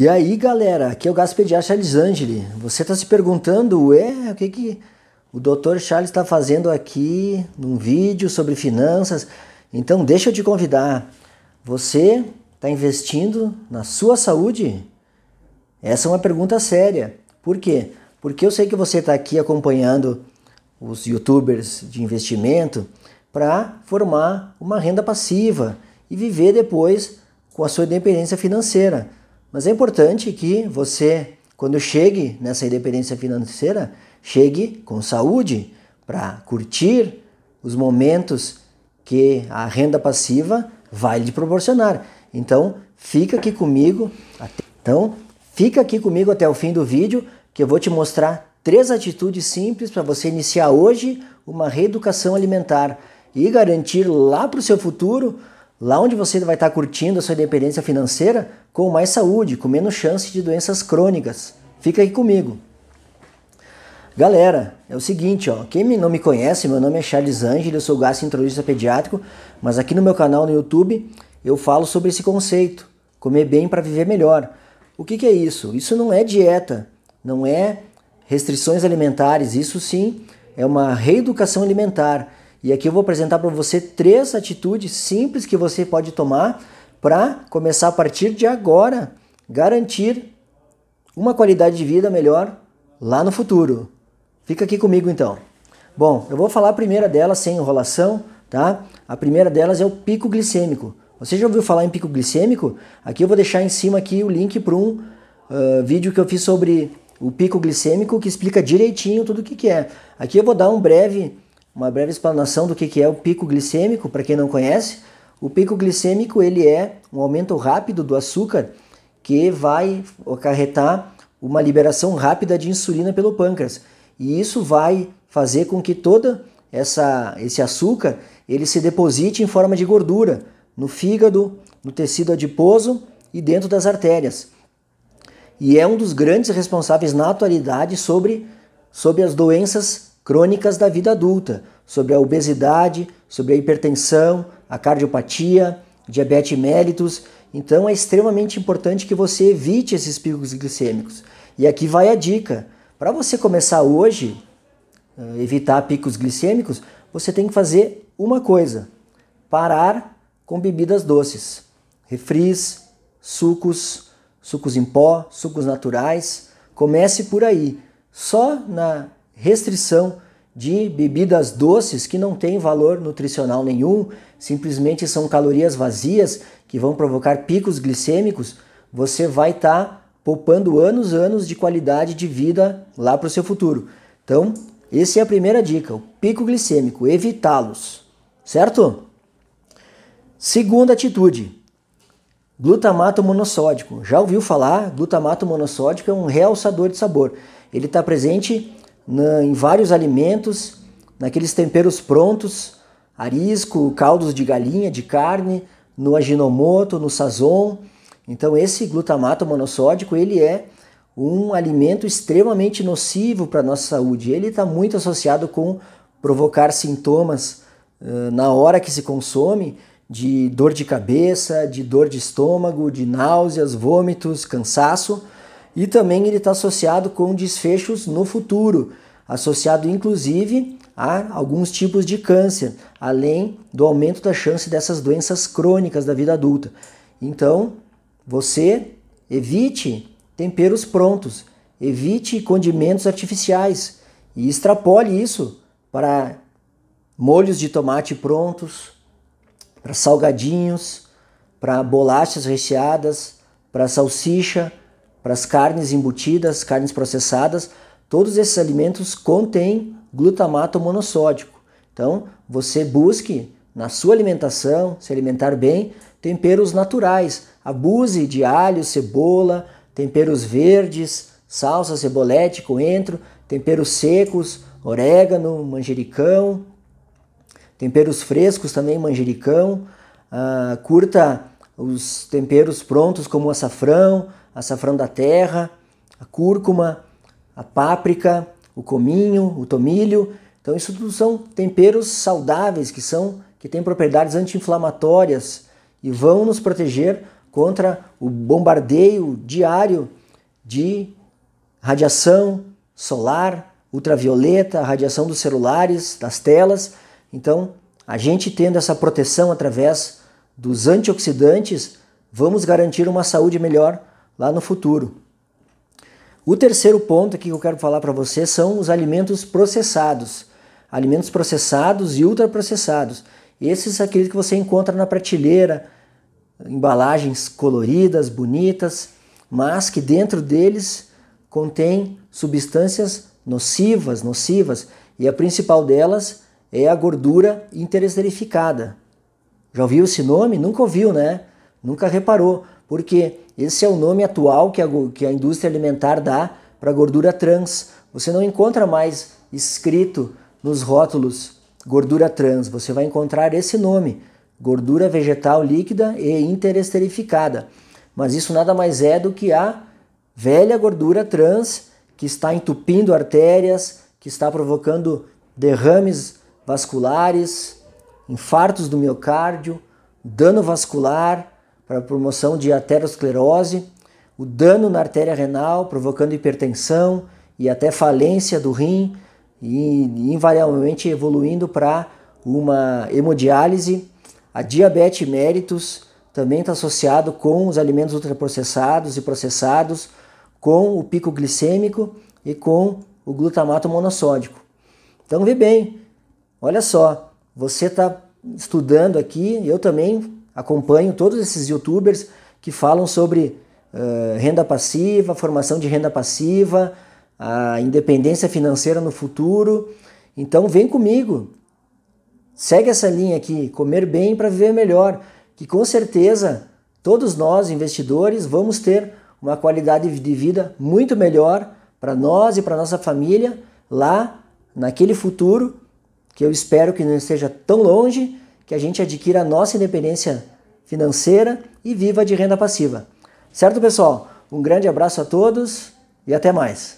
E aí, galera, aqui é o Gaspediar Charles Angeli. Você está se perguntando, ué, o que, que o Dr. Charles está fazendo aqui num vídeo sobre finanças? Então, deixa eu te convidar. Você está investindo na sua saúde? Essa é uma pergunta séria. Por quê? Porque eu sei que você está aqui acompanhando os youtubers de investimento para formar uma renda passiva e viver depois com a sua independência financeira. Mas é importante que você, quando chegue nessa independência financeira, chegue com saúde para curtir os momentos que a renda passiva vai lhe proporcionar. Então, fica aqui comigo. Até... Então, fica aqui comigo até o fim do vídeo que eu vou te mostrar três atitudes simples para você iniciar hoje uma reeducação alimentar e garantir lá para o seu futuro Lá onde você vai estar curtindo a sua independência financeira com mais saúde, com menos chance de doenças crônicas. Fica aqui comigo. Galera, é o seguinte, ó, quem não me conhece, meu nome é Charles Angel, eu sou gastroenterologista pediátrico, mas aqui no meu canal no YouTube eu falo sobre esse conceito, comer bem para viver melhor. O que, que é isso? Isso não é dieta, não é restrições alimentares, isso sim é uma reeducação alimentar. E aqui eu vou apresentar para você três atitudes simples que você pode tomar para começar a partir de agora garantir uma qualidade de vida melhor lá no futuro. Fica aqui comigo então. Bom, eu vou falar a primeira delas sem enrolação, tá? A primeira delas é o pico glicêmico. Você já ouviu falar em pico glicêmico? Aqui eu vou deixar em cima aqui o link para um uh, vídeo que eu fiz sobre o pico glicêmico que explica direitinho tudo o que, que é. Aqui eu vou dar um breve uma breve explanação do que é o pico glicêmico, para quem não conhece. O pico glicêmico ele é um aumento rápido do açúcar que vai acarretar uma liberação rápida de insulina pelo pâncreas. E isso vai fazer com que toda essa esse açúcar ele se deposite em forma de gordura no fígado, no tecido adiposo e dentro das artérias. E é um dos grandes responsáveis na atualidade sobre, sobre as doenças crônicas da vida adulta, sobre a obesidade, sobre a hipertensão, a cardiopatia, diabetes mellitus. Então é extremamente importante que você evite esses picos glicêmicos. E aqui vai a dica. Para você começar hoje, eh, evitar picos glicêmicos, você tem que fazer uma coisa: parar com bebidas doces, refris, sucos, sucos em pó, sucos naturais. Comece por aí. Só na restrição de bebidas doces que não têm valor nutricional nenhum, simplesmente são calorias vazias que vão provocar picos glicêmicos, você vai estar tá poupando anos anos de qualidade de vida lá para o seu futuro. Então, essa é a primeira dica, o pico glicêmico, evitá-los, certo? Segunda atitude, glutamato monossódico. Já ouviu falar? Glutamato monossódico é um realçador de sabor. Ele está presente na, né, em vários alimentos, naqueles temperos prontos, arisco, caldos de galinha, de carne, no aginomoto, no sazon. Então esse glutamato monossódico, ele é um alimento extremamente nocivo para a nossa saúde. Ele está muito associado com provocar sintomas uh, na hora que se consome de dor de cabeça, de dor de estômago, de náuseas, vômitos, cansaço e também ele está associado com desfechos no futuro, associado inclusive a alguns tipos de câncer, além do aumento da chance dessas doenças crônicas da vida adulta. Então, você evite temperos prontos, evite condimentos artificiais e extrapole isso para molhos de tomate prontos, para salgadinhos, para bolachas recheadas, para salsicha, para as carnes embutidas, carnes processadas, todos esses alimentos contêm glutamato monossódico. Então, você busque na sua alimentação, se alimentar bem, temperos naturais. Abuse de alho, cebola, temperos verdes, salsa, cebolete, coentro, temperos secos, orégano, manjericão, temperos frescos também, manjericão. Ah, curta os temperos prontos como açafrão, açafrão da terra, a cúrcuma, a páprica, o cominho, o tomilho. Então isso tudo são temperos saudáveis que são que têm propriedades anti-inflamatórias e vão nos proteger contra o bombardeio diário de radiação solar, ultravioleta, radiação dos celulares, das telas. Então, a gente tendo essa proteção através dos antioxidantes, vamos garantir uma saúde melhor lá no futuro. O terceiro ponto aqui que eu quero falar para você são os alimentos processados. Alimentos processados e ultraprocessados. Esses aqueles que você encontra na prateleira, embalagens coloridas, bonitas, mas que dentro deles contém substâncias nocivas, nocivas, e a principal delas é a gordura interesterificada. Já ouviu esse nome? Nunca ouviu, né? Nunca reparou porque esse é o nome atual que a, que a indústria alimentar dá para gordura trans. Você não encontra mais escrito nos rótulos gordura trans, você vai encontrar esse nome, gordura vegetal líquida e interesterificada. Mas isso nada mais é do que a velha gordura trans que está entupindo artérias, que está provocando derrames vasculares, infartos do miocárdio, dano vascular para a promoção de aterosclerose, o dano na artéria renal, provocando hipertensão e até falência do rim, e invariavelmente evoluindo para uma hemodiálise. A diabetes méritos também está associado com os alimentos ultraprocessados e processados, com o pico glicêmico e com o glutamato monossódico. Então vê bem, olha só, você está estudando aqui, eu também acompanho todos esses youtubers que falam sobre uh, renda passiva, formação de renda passiva, a independência financeira no futuro. Então vem comigo. Segue essa linha aqui, comer bem para viver melhor, que com certeza todos nós investidores vamos ter uma qualidade de vida muito melhor para nós e para nossa família lá naquele futuro que eu espero que não esteja tão longe, que a gente adquira a nossa independência financeira e viva de renda passiva. Certo, pessoal? Um grande abraço a todos e até mais.